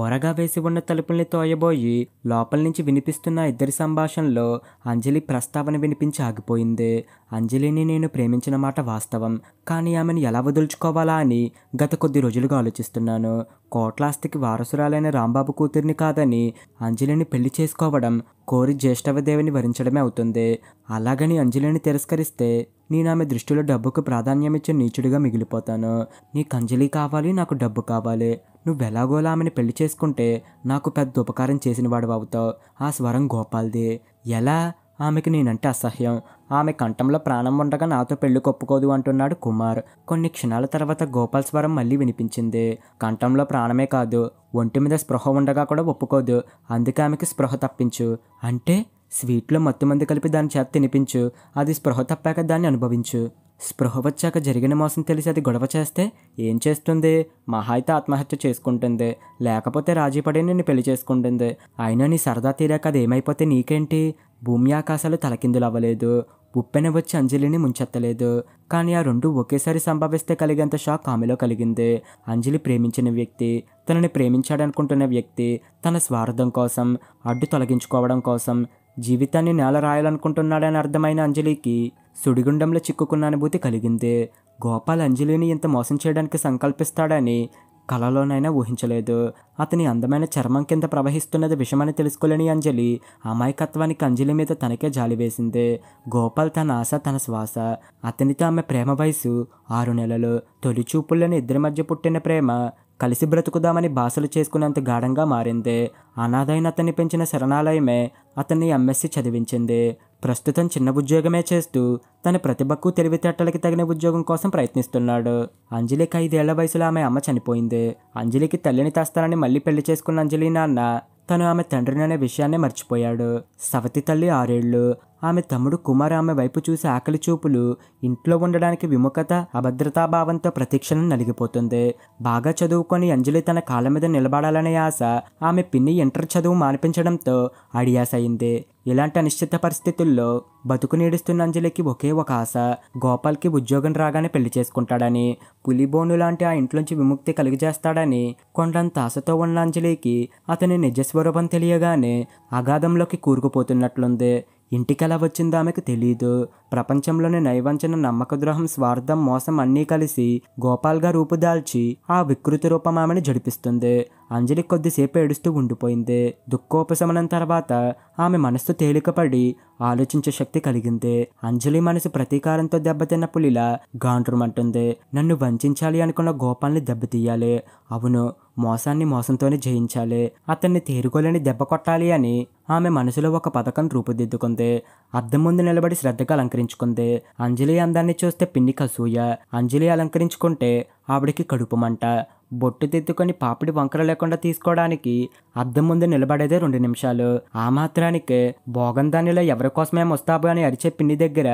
ఓరగా వేసి ఉన్న తలుపుల్ని తోయబోయి లోపల నుంచి వినిపిస్తున్న ఇద్దరి సంభాషణలో అంజలి ప్రస్తావన వినిపించి ఆగిపోయింది అంజలిని నేను ప్రేమించిన మాట వాస్తవం కానీ ఆమెను ఎలా వదులుచుకోవాలా అని గత కొద్ది రోజులుగా ఆలోచిస్తున్నాను కోట్లాస్తికి వారసురాలైన రాంబాబు కూతుర్ని కాదని అంజలిని పెళ్లి చేసుకోవడం కోరి జ్యేష్ఠవదేవిని వరించడమే అవుతుంది అలాగని అంజలిని తిరస్కరిస్తే నేను ఆమె దృష్టిలో డబ్బుకు ప్రాధాన్యం ఇచ్చే నీచుడిగా మిగిలిపోతాను నీ కంజలి కావాలి నాకు డబ్బు కావాలి నువ్వెలాగోలా ఆమెను పెళ్లి చేసుకుంటే నాకు పెద్ద ఉపకారం చేసిన వాడు అవుతావు ఆ స్వరం గోపాల్ది ఎలా ఆమెకి నేనంటే అసహ్యం ఆమె కంఠంలో ప్రాణం ఉండగా నాతో పెళ్లి కొప్పుకోదు అంటున్నాడు కుమార్ కొన్ని క్షణాల తర్వాత గోపాల్ స్వరం మళ్ళీ వినిపించింది కంఠంలో ప్రాణమే కాదు ఒంటి మీద స్పృహ ఉండగా కూడా ఒప్పుకోదు అందుకే ఆమెకి స్పృహ తప్పించు అంటే స్వీట్లో మత్తు మంది కలిపి దాని చేత తినిపించు అది స్పృహ తప్పాక దాన్ని అనుభవించు స్పృహ వచ్చాక జరిగిన మోసం తెలిసి అది గొడవ చేస్తే ఏం చేస్తుంది మహా అయితే ఆత్మహత్య చేసుకుంటుంది లేకపోతే రాజీ పడే నిన్ను పెళ్లి చేసుకుంటుంది అయినా నీ సరదా తీరాక అది ఏమైపోతే నీకేంటి భూమి ఆకాశాలు తలకిందులు అవ్వలేదు ఉప్పెన వచ్చి అంజలిని ముంచెత్తలేదు కానీ ఆ రెండు ఒకేసారి సంభవిస్తే కలిగేంత షాక్ ఆమెలో కలిగింది అంజలి ప్రేమించిన వ్యక్తి తనని ప్రేమించాడనుకుంటున్న వ్యక్తి తన స్వార్థం కోసం అడ్డు తొలగించుకోవడం కోసం జీవితాన్ని నేల రాయాలనుకుంటున్నాడని అర్థమైన అంజలికి సుడిగుండంలో చిక్కుకున్న అనుభూతి కలిగింది గోపాల్ అంజలిని ఇంత మోసం చేయడానికి సంకల్పిస్తాడని కలలోనైనా ఊహించలేదు అతని అందమైన చర్మం కింద ప్రవహిస్తున్నది విషమని తెలుసుకోలేని అంజలి అమాయకత్వానికి అంజలి మీద తనకే జాలి వేసింది గోపాల్ తన ఆశ తన శ్వాస అతనితో ఆమె ప్రేమ వయసు ఆరు నెలలు తొలిచూపుల్లోని ఇద్దరి మధ్య పుట్టిన ప్రేమ కలిసి బ్రతుకుదామని భాషలు చేసుకునేంత గాఢంగా మారింది అనాథైన అతన్ని పెంచిన శరణాలయమే అతన్ని ఎంఎస్సి చదివించింది ప్రస్తుతం చిన్న ఉద్యోగమే చేస్తూ తన ప్రతిభకు తెలివితేటలకి తగిన ఉద్యోగం కోసం ప్రయత్నిస్తున్నాడు అంజలికి ఐదేళ్ల వయసులో ఆమె అమ్మ చనిపోయింది అంజలికి తల్లిని తెస్తానని మళ్ళీ పెళ్లి చేసుకున్న అంజలి నాన్న తను ఆమె తండ్రిని అనే విషయాన్నే మర్చిపోయాడు సవతి తల్లి ఆరేళ్లు ఆమె తమ్ముడు కుమార్ ఆమె వైపు చూసి ఆకలి చూపులు ఇంట్లో ఉండడానికి విముఖత అభద్రతాభావంతో ప్రతిక్షణం నలిగిపోతుంది బాగా చదువుకొని అంజలి తన కాళ్ళ మీద నిలబడాలనే ఆశ ఆమె పిన్ని ఇంటర్ చదువు మానిపించడంతో అడియాస అయింది ఇలాంటి అనిశ్చిత పరిస్థితుల్లో బతుకు నీడుస్తున్న అంజలికి ఒకే ఒక ఆశ గోపాల్కి ఉద్యోగం రాగానే పెళ్లి చేసుకుంటాడని పులిబోను లాంటి ఆ ఇంట్లోంచి విముక్తి కలిగజేస్తాడని కొండంత ఆశతో ఉన్న అంజలికి అతని నిజస్వరూపం తెలియగానే అగాధంలోకి కూరుకుపోతున్నట్లుంది ఇంటికెలా వచ్చిందో ఆమెకు తెలియదు ప్రపంచంలోని నైవంచన ద్రోహం స్వార్థం మోసం అన్నీ కలిసి గోపాల్గా రూపుదాల్చి ఆ వికృతి రూపం ఆమెను జడిపిస్తుంది అంజలి కొద్దిసేపు ఏడుస్తూ ఉండిపోయింది దుఃఖోపశమనం తర్వాత ఆమె మనస్సు తేలికపడి ఆలోచించే శక్తి కలిగింది అంజలి మనసు ప్రతీకారంతో దెబ్బతిన్న పులిలా గాండ్రుమంటుంది నన్ను వంచాలి అనుకున్న గోపాల్ని దెబ్బతీయాలి అవును మోసాన్ని మోసంతోనే జయించాలి అతన్ని తేరుకోలేని దెబ్బ కొట్టాలి అని ఆమె మనసులో ఒక పథకం రూపుదిద్దుకుంది అద్దం ముందు నిలబడి శ్రద్ధగా అలంకరించుకుంది అంజలి అందాన్ని చూస్తే పిన్ని కసూయ అంజలి అలంకరించుకుంటే ఆవిడికి మంట బొట్టు తెత్తుకొని పాపిడి వంకర లేకుండా తీసుకోవడానికి అద్దం ముందు నిలబడేదే రెండు నిమిషాలు ఆ మాత్రానికే భోగందానిలో ఎవరి కోసమే ముస్తాబు అని అరిచే పిన్ని దగ్గర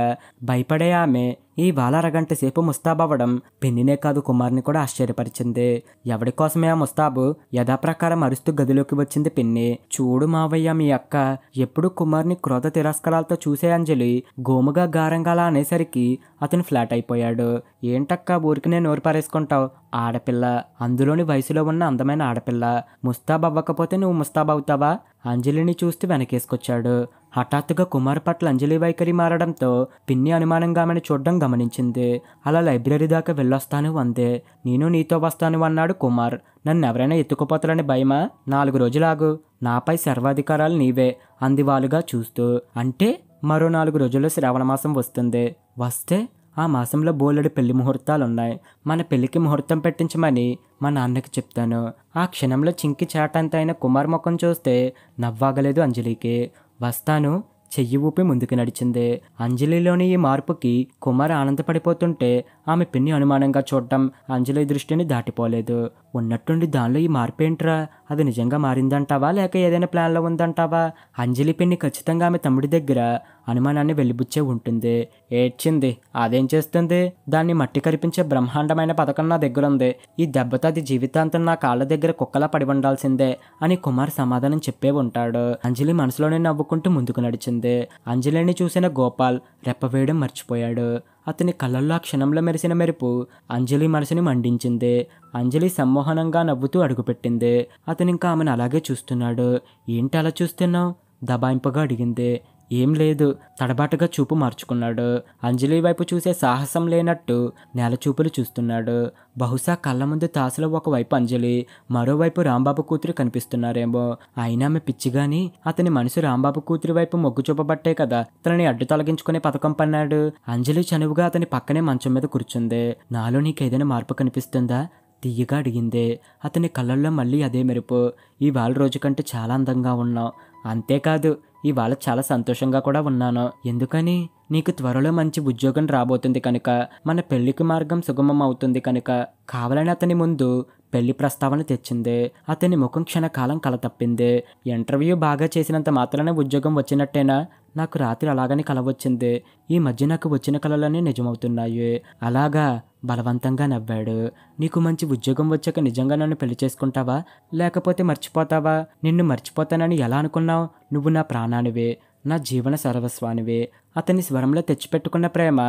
భయపడే ఆమె ఈ అరగంట సేపు అవ్వడం పిన్నినే కాదు కుమార్ని కూడా ఆశ్చర్యపరిచింది ఎవడి కోసమే ఆ ముస్తాబు యథాప్రకారం అరుస్తూ గదిలోకి వచ్చింది పిన్ని చూడు మావయ్య మీ అక్క ఎప్పుడు కుమార్ని క్రోధ తిరస్కారాలతో చూసే అంజలి గోముగా గారంగాలా అనేసరికి అతను ఫ్లాట్ అయిపోయాడు ఏంటక్క ఊరికి నేను నోరు పారేసుకుంటావు ఆడపిల్ల అందులోని వయసులో ఉన్న అందమైన ఆడపిల్ల ముస్తాబ్ అవ్వకపోతే నువ్వు ముస్తాబ్ అవుతావా అంజలిని చూస్తూ వెనకేసుకొచ్చాడు హఠాత్తుగా కుమార్ పట్ల అంజలి వైఖరి మారడంతో పిన్ని అనుమానంగా ఆమెను చూడడం గమనించింది అలా లైబ్రరీ దాకా వెళ్ళొస్తాను అందే నేను నీతో వస్తాను అన్నాడు కుమార్ నన్ను ఎవరైనా ఎత్తుకుపోతారని భయమా నాలుగు రోజులాగు నాపై సర్వాధికారాలు నీవే అందివాలుగా చూస్తూ అంటే మరో నాలుగు రోజుల్లో శ్రావణమాసం వస్తుంది వస్తే ఆ మాసంలో బోలెడు పెళ్లి ముహూర్తాలున్నాయి మన పెళ్లికి ముహూర్తం పెట్టించమని మా నాన్నకి చెప్తాను ఆ క్షణంలో చింకి అయిన కుమార్ ముఖం చూస్తే నవ్వాగలేదు అంజలికి వస్తాను చెయ్యి ఊపి ముందుకు నడిచింది అంజలిలోని ఈ మార్పుకి కుమార్ ఆనందపడిపోతుంటే ఆమె పిన్ని అనుమానంగా చూడటం అంజలి దృష్టిని దాటిపోలేదు ఉన్నట్టుండి దానిలో ఈ మార్పు ఏంట్రా అది నిజంగా మారిందంటావా లేక ఏదైనా ప్లాన్లో ఉందంటావా అంజలి పిన్ని ఖచ్చితంగా ఆమె తమ్ముడి దగ్గర అనుమానాన్ని వెలిబుచ్చే ఉంటుంది ఏడ్చింది అదేం చేస్తుంది దాన్ని మట్టి కరిపించే బ్రహ్మాండమైన పథకం నా దగ్గరుంది ఈ దెబ్బతో అది జీవితాంతం నా కాళ్ళ దగ్గర కుక్కలా పడి ఉండాల్సిందే అని కుమార్ సమాధానం చెప్పే ఉంటాడు అంజలి మనసులోనే నవ్వుకుంటూ ముందుకు నడిచింది అంజలిని చూసిన గోపాల్ రెప్పవేయడం మర్చిపోయాడు అతని కళ్ళల్లో ఆ క్షణంలో మెరిసిన మెరుపు అంజలి మనసుని మండించింది అంజలి సమ్మోహనంగా నవ్వుతూ అడుగుపెట్టింది అతనింకా ఆమెను అలాగే చూస్తున్నాడు ఏంటి అలా చూస్తున్నావు దబాయింపుగా అడిగింది ఏం లేదు తడబాటుగా చూపు మార్చుకున్నాడు అంజలి వైపు చూసే సాహసం లేనట్టు నేల చూపులు చూస్తున్నాడు బహుశా కళ్ళ ముందు తాసులో ఒకవైపు అంజలి మరోవైపు రాంబాబు కూతురు కనిపిస్తున్నారేమో అయినా ఆమె పిచ్చిగాని అతని మనసు రాంబాబు కూతురి వైపు మొగ్గు చూపబట్టే కదా తనని అడ్డు తొలగించుకునే పథకం పన్నాడు అంజలి చనువుగా అతని పక్కనే మంచం మీద కూర్చుంది నాలో నీకేదైనా మార్పు కనిపిస్తుందా తీయగా అడిగిందే అతని కళ్ళల్లో మళ్ళీ అదే మెరుపు వాళ్ళ రోజు కంటే చాలా అందంగా ఉన్నావు అంతేకాదు ఇవాళ చాలా సంతోషంగా కూడా ఉన్నాను ఎందుకని నీకు త్వరలో మంచి ఉద్యోగం రాబోతుంది కనుక మన పెళ్లికి మార్గం సుగమం అవుతుంది కనుక కావాలని అతని ముందు పెళ్లి ప్రస్తావన తెచ్చింది అతని ముఖం క్షణకాలం తప్పింది ఇంటర్వ్యూ బాగా చేసినంత మాత్రమే ఉద్యోగం వచ్చినట్టేనా నాకు రాత్రి అలాగని కల వచ్చింది ఈ మధ్య నాకు వచ్చిన కలలన్నీ నిజమవుతున్నాయి అలాగా బలవంతంగా నవ్వాడు నీకు మంచి ఉద్యోగం వచ్చాక నిజంగా నన్ను పెళ్లి చేసుకుంటావా లేకపోతే మర్చిపోతావా నిన్ను మర్చిపోతానని ఎలా అనుకున్నావు నువ్వు నా ప్రాణానివే నా జీవన సర్వస్వానివే అతని స్వరంలో తెచ్చిపెట్టుకున్న ప్రేమ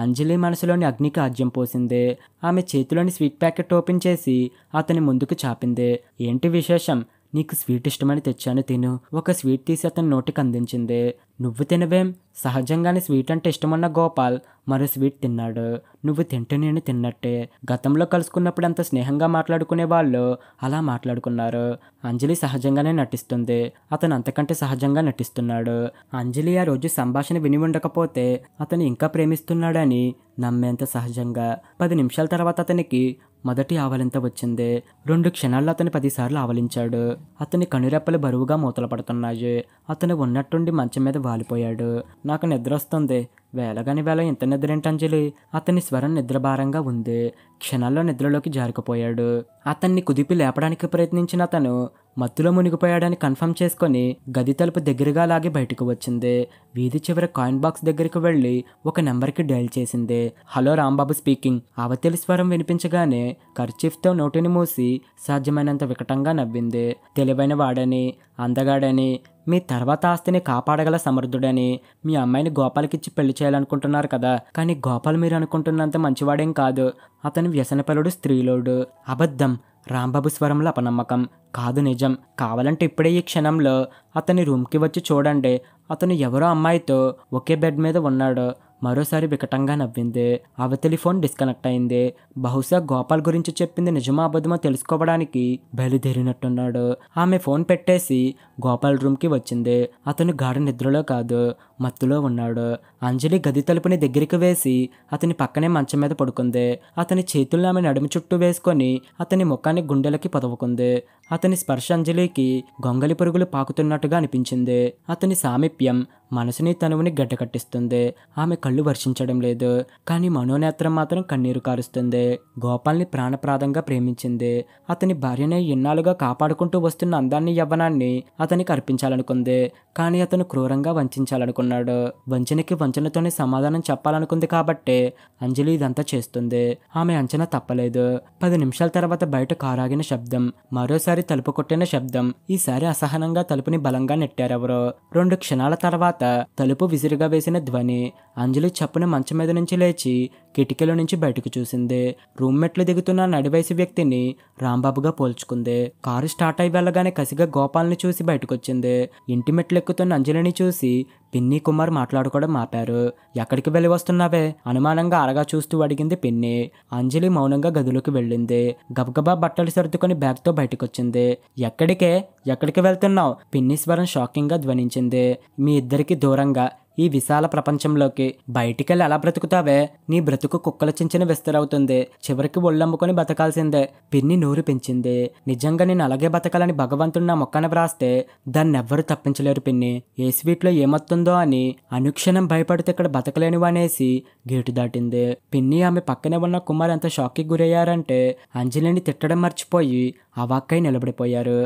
అంజలి మనసులోని అగ్నికి ఆజ్యం పోసింది ఆమె చేతిలోని స్వీట్ ప్యాకెట్ ఓపెన్ చేసి అతని ముందుకు చాపింది ఏంటి విశేషం నీకు స్వీట్ ఇష్టమని తెచ్చాను తిను ఒక స్వీట్ తీసి అతని నోటికి అందించింది నువ్వు తినవేం సహజంగానే స్వీట్ అంటే ఇష్టమన్న గోపాల్ మరో స్వీట్ తిన్నాడు నువ్వు తింటే నేను తిన్నట్టే గతంలో కలుసుకున్నప్పుడు అంత స్నేహంగా మాట్లాడుకునే వాళ్ళు అలా మాట్లాడుకున్నారు అంజలి సహజంగానే నటిస్తుంది అతను అంతకంటే సహజంగా నటిస్తున్నాడు అంజలి ఆ రోజు సంభాషణ విని ఉండకపోతే అతను ఇంకా ప్రేమిస్తున్నాడని నమ్మేంత సహజంగా పది నిమిషాల తర్వాత అతనికి మొదటి ఆవలింత వచ్చింది రెండు క్షణాల్లో అతని పదిసార్లు ఆవలించాడు అతని కనురెప్పలు బరువుగా మూతలు పడుతున్నాయి అతను ఉన్నట్టుండి మంచం మీద వాలిపోయాడు నాకు నిద్ర వస్తుంది వేలగాని వేళ ఇంత నిద్రేంటంజలి అతని స్వరం నిద్రభారంగా ఉంది క్షణాల్లో నిద్రలోకి జారుకుపోయాడు అతన్ని కుదిపి లేపడానికి ప్రయత్నించిన అతను మత్తులో మునిగిపోయాడని కన్ఫర్మ్ చేసుకొని గది తలుపు దగ్గరగా లాగి బయటకు వచ్చింది వీధి చివర కాయిన్ బాక్స్ దగ్గరికి వెళ్ళి ఒక నెంబర్కి డైల్ చేసింది హలో రాంబాబు స్పీకింగ్ అవతలి స్వరం వినిపించగానే ఖర్చీఫ్తో నోటిని మూసి సాధ్యమైనంత వికటంగా నవ్వింది తెలివైన వాడని అందగాడని మీ తర్వాత ఆస్తిని కాపాడగల సమర్థుడని మీ అమ్మాయిని గోపాలకిచ్చి పెళ్లి చేయాలనుకుంటున్నారు కదా కానీ గోపాల్ మీరు అనుకుంటున్నంత మంచివాడేం కాదు అతను వ్యసనపలుడు స్త్రీలోడు అబద్ధం రాంబాబు స్వరంలో అపనమ్మకం కాదు నిజం కావాలంటే ఇప్పుడే ఈ క్షణంలో అతని రూమ్కి వచ్చి చూడండి అతను ఎవరో అమ్మాయితో ఒకే బెడ్ మీద ఉన్నాడు మరోసారి వికటంగా నవ్వింది అవతలి ఫోన్ డిస్కనెక్ట్ అయింది బహుశా గోపాల్ గురించి చెప్పింది నిజమా అబద్ధమో తెలుసుకోవడానికి బయలుదేరినట్టున్నాడు ఆమె ఫోన్ పెట్టేసి గోపాల్ రూమ్కి వచ్చింది అతను గాఢ నిద్రలో కాదు మత్తులో ఉన్నాడు అంజలి గది తలుపుని దగ్గరికి వేసి అతని పక్కనే మంచం మీద పడుకుంది అతని చేతుల్లో ఆమె నడుము చుట్టూ వేసుకొని అతని ముఖాన్ని గుండెలకి పదవుకుంది అతని స్పర్శాంజలికి గొంగలి పురుగులు పాకుతున్నట్టుగా అనిపించింది అతని సామీప్యం మనసుని తనువుని గడ్డకట్టిస్తుంది ఆమె కళ్ళు వర్షించడం లేదు కానీ మనోనేత్రం మాత్రం కన్నీరు కారుస్తుంది గోపాల్ని ప్రాణప్రాదంగా ప్రేమించింది అతని భార్యనే ఎన్నాళ్ళుగా కాపాడుకుంటూ వస్తున్న అందాన్ని యవ్వనాన్ని అతనికి అర్పించాలనుకుంది కానీ అతను క్రూరంగా వంచాలనుకున్నాడు వంచనకి వంచనతోనే సమాధానం చెప్పాలనుకుంది కాబట్టి అంజలి ఇదంతా చేస్తుంది ఆమె అంచనా తప్పలేదు పది నిమిషాల తర్వాత బయట కారాగిన శబ్దం మరోసారి మరోసారి తలుపు కొట్టిన శబ్దం ఈసారి అసహనంగా తలుపుని బలంగా నెట్టారెవరో రెండు క్షణాల తర్వాత తలుపు విసిరిగా వేసిన ధ్వని అంజలి చప్పున మంచం మీద నుంచి లేచి కిటికీలో నుంచి బయటకు చూసింది రూమ్ మెట్లు దిగుతున్న నడివయసు వ్యక్తిని రాంబాబుగా పోల్చుకుంది కారు స్టార్ట్ అయి వెళ్ళగానే కసిగా గోపాల్ని చూసి బయటకొచ్చింది ఇంటి మెట్లు ఎక్కుతున్న అంజలిని చూసి పిన్ని కుమార్ మాట్లాడుకోవడం ఆపారు ఎక్కడికి వెళ్ళి వస్తున్నావే అనుమానంగా అరగా చూస్తూ అడిగింది పిన్ని అంజలి మౌనంగా గదిలోకి వెళ్ళింది గబగబా బట్టలు సర్దుకొని బ్యాగ్తో బయటకొచ్చింది ఎక్కడికే ఎక్కడికి వెళ్తున్నావు పిన్ని స్వరం షాకింగ్గా ధ్వనించింది మీ ఇద్దరికి దూరంగా ఈ విశాల ప్రపంచంలోకి బయటికెళ్ళి ఎలా బ్రతుకుతావే నీ బ్రతుకు కుక్కల చించిన విస్తరవుతుంది చివరికి ఒళ్ళమ్ముకొని బతకాల్సిందే పిన్ని నూరు పెంచింది నిజంగా నేను అలాగే బతకాలని భగవంతుడు నా మొక్కన వ్రాస్తే దాన్నెవ్వరు తప్పించలేరు పిన్ని ఏ స్వీట్లో ఏమొత్తుందో అని అనుక్షణం భయపడితే ఇక్కడ బతకలేను అనేసి గేటు దాటింది పిన్ని ఆమె పక్కనే ఉన్న కుమార్ ఎంత షాక్కి గురయ్యారంటే అంజలిని తిట్టడం మర్చిపోయి అవాక్కై నిలబడిపోయారు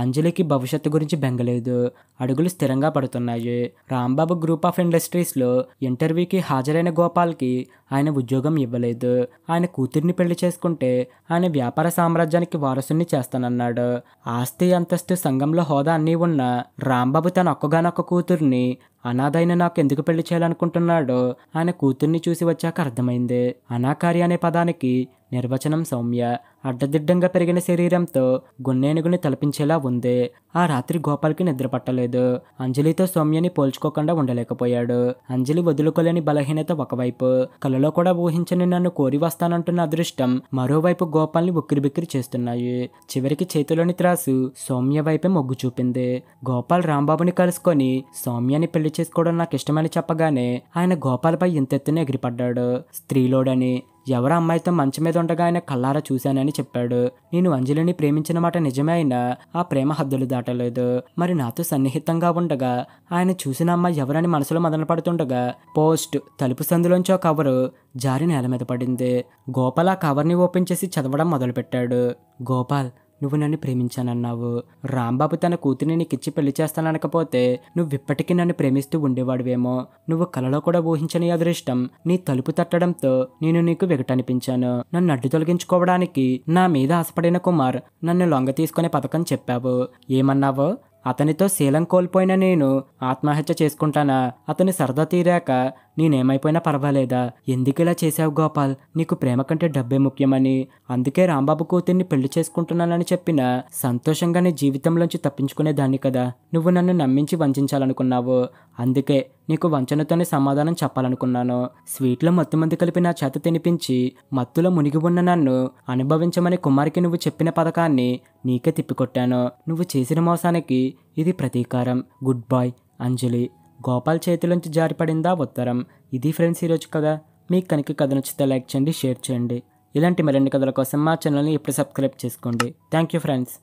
అంజలికి భవిష్యత్తు గురించి బెంగలేదు అడుగులు స్థిరంగా పడుతున్నాయి రాంబాబు గ్రూప్ ఆఫ్ ఇండస్ట్రీస్లో ఇంటర్వ్యూకి హాజరైన గోపాల్కి ఆయన ఉద్యోగం ఇవ్వలేదు ఆయన కూతుర్ని పెళ్లి చేసుకుంటే ఆయన వ్యాపార సామ్రాజ్యానికి వారసుని చేస్తానన్నాడు ఆస్తి అంతస్తు సంఘంలో హోదా అన్నీ ఉన్న రాంబాబు తన ఒక్కగానొక్క కూతుర్ని అనాథైన నాకు ఎందుకు పెళ్లి చేయాలనుకుంటున్నాడో ఆయన కూతుర్ని చూసి వచ్చాక అర్థమైంది అనాకారి అనే పదానికి నిర్వచనం సౌమ్య అడ్డదిడ్డంగా పెరిగిన శరీరంతో గున్నేనుగుని తలపించేలా ఉంది ఆ రాత్రి గోపాల్కి నిద్ర పట్టలేదు అంజలితో సౌమ్యని పోల్చుకోకుండా ఉండలేకపోయాడు అంజలి వదులుకోలేని బలహీనత ఒకవైపు కలలో కూడా ఊహించని నన్ను కోరి వస్తానంటున్న అదృష్టం మరోవైపు గోపాల్ని ఉక్కిరిబిక్కిరి చేస్తున్నాయి చివరికి చేతిలోని త్రాసు సౌమ్య వైపే మొగ్గు చూపింది గోపాల్ రాంబాబుని కలుసుకొని సౌమ్యని పెళ్లి పెళ్లి చేసుకోవడం నాకు ఇష్టమని చెప్పగానే ఆయన గోపాలపై ఇంతెత్తున ఎగిరిపడ్డాడు స్త్రీలోడని ఎవరు అమ్మాయితో మంచం మీద ఉండగా ఆయన కల్లారా చూశానని చెప్పాడు నేను అంజలిని ప్రేమించిన మాట నిజమే అయినా ఆ ప్రేమ హద్దులు దాటలేదు మరి నాతో సన్నిహితంగా ఉండగా ఆయన చూసిన అమ్మాయి ఎవరని మనసులో మదన పడుతుండగా పోస్ట్ తలుపు సందులోంచి ఒక కవరు జారి నేల మీద పడింది గోపాల్ ఆ కవర్ని ఓపెన్ చేసి చదవడం మొదలుపెట్టాడు గోపాల్ నువ్వు నన్ను ప్రేమించానన్నావు రాంబాబు తన కూతురిని నీకిచ్చి పెళ్లి చేస్తాననకపోతే నువ్విప్పటికీ నన్ను ప్రేమిస్తూ ఉండేవాడువేమో నువ్వు కలలో కూడా ఊహించని అదృష్టం నీ తలుపు తట్టడంతో నేను నీకు విగటనిపించాను నన్ను అడ్డు తొలగించుకోవడానికి నా మీద ఆశపడిన కుమార్ నన్ను లొంగ తీసుకునే పథకం చెప్పావు ఏమన్నావో అతనితో శీలం కోల్పోయిన నేను ఆత్మహత్య చేసుకుంటానా అతని సరదా తీరాక నేనేమైపోయినా పర్వాలేదా ఎందుకు ఇలా చేశావు గోపాల్ నీకు ప్రేమ కంటే డబ్బే ముఖ్యమని అందుకే రాంబాబు కూతుర్ని పెళ్లి చేసుకుంటున్నానని చెప్పిన సంతోషంగా నీ జీవితంలోంచి తప్పించుకునేదాన్ని కదా నువ్వు నన్ను నమ్మించి వంచాలనుకున్నావు అందుకే నీకు వంచనతోనే సమాధానం చెప్పాలనుకున్నాను స్వీట్లో మత్తు మంది కలిపి నా చేత తినిపించి మత్తులో మునిగి ఉన్న నన్ను అనుభవించమని కుమార్కి నువ్వు చెప్పిన పథకాన్ని నీకే తిప్పికొట్టాను నువ్వు చేసిన మోసానికి ఇది ప్రతీకారం గుడ్ బాయ్ అంజలి గోపాల్ చేతిలోంచి జారిపడిందా ఉత్తరం ఇది ఫ్రెండ్స్ ఈరోజు కదా మీకు కనుక కథ నచ్చితే లైక్ చేయండి షేర్ చేయండి ఇలాంటి మరిన్ని కథల కోసం మా ఛానల్ని ఇప్పుడు సబ్స్క్రైబ్ చేసుకోండి థ్యాంక్ యూ ఫ్రెండ్స్